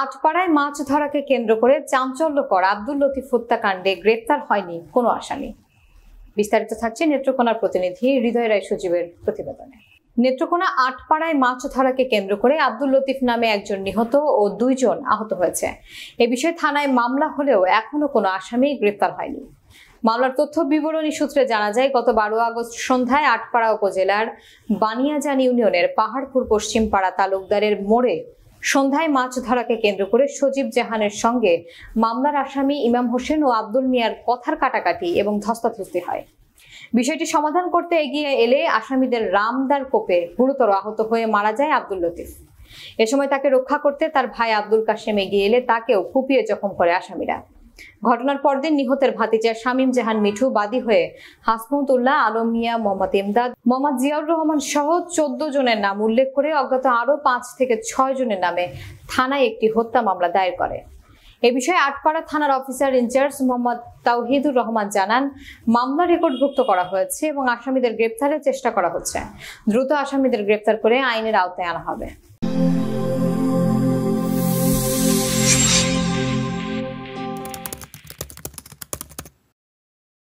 আটপাড়ায় মাছ ধরাকে কেন্দ্র করে চাঞ্চল্যকর আব্দুল লতিফ হত্যাকাণ্ডে গ্রেপ্তার হয়নি কোনো আসামি বিস্তারিত থাকছে নেত্রকোনার প্রতিনিধি হৃদয় রায় সচিবের প্রতিবেদনে নেত্রকোনা আটপাড়ায় মাছ ধরাকে কেন্দ্র করে আব্দুল লতিফ নামে একজন নিহত ও দুইজন আহত হয়েছে এ বিষয়ে থানায় মামলা হলেও এখনো কোনো আসামি গ্রেপ্তার হয়নি মামলার তথ্য বিবরণী সূত্রে জানা যায় গত বারো আগস্ট সন্ধ্যায় আটপাড়া উপজেলার বানিয়াজান ইউনিয়নের পাহাড়পুর পশ্চিম পাড়া তালুকদারের মোড়ে সন্ধ্যায় মাছ ধরাকে কেন্দ্র করে সজীব জাহানের সঙ্গে মামলার আসামি ইমাম হোসেন ও আব্দুল মিয়ার কথার কাটাকাটি এবং ধস্তাধস্তি হয় বিষয়টি সমাধান করতে এগিয়ে এলে আসামিদের রামদার কোপে গুরুতর আহত হয়ে মারা যায় আব্দুল লতিফ এ সময় তাকে রক্ষা করতে তার ভাই আব্দুল কাশেম এগিয়ে এলে তাকেও কুপিয়ে জখম করে আসামিরা ঘটনার পরদিন নিহতের ভাতিজা শামীম জাহান মিঠু বাদী হয়ে হাসমতুল্লাহ আলম মিয়া মোহাম্মদ ইমদাদ মোহাম্মদ জিয়াউর রহমান সহ চোদ্দ জনের নাম উল্লেখ করে অজ্ঞাত আরও পাঁচ থেকে ছয় জনের নামে থানায় একটি হত্যা মামলা দায়ের করে এ বিষয়ে আটপাড়া থানার অফিসার ইনচার্জ মোহাম্মদ তাওহিদুর রহমান জানান মামলা রেকর্ডভুক্ত করা হয়েছে এবং আসামিদের গ্রেপ্তারের চেষ্টা করা হচ্ছে দ্রুত আসামিদের গ্রেপ্তার করে আইনের আওতায় আনা হবে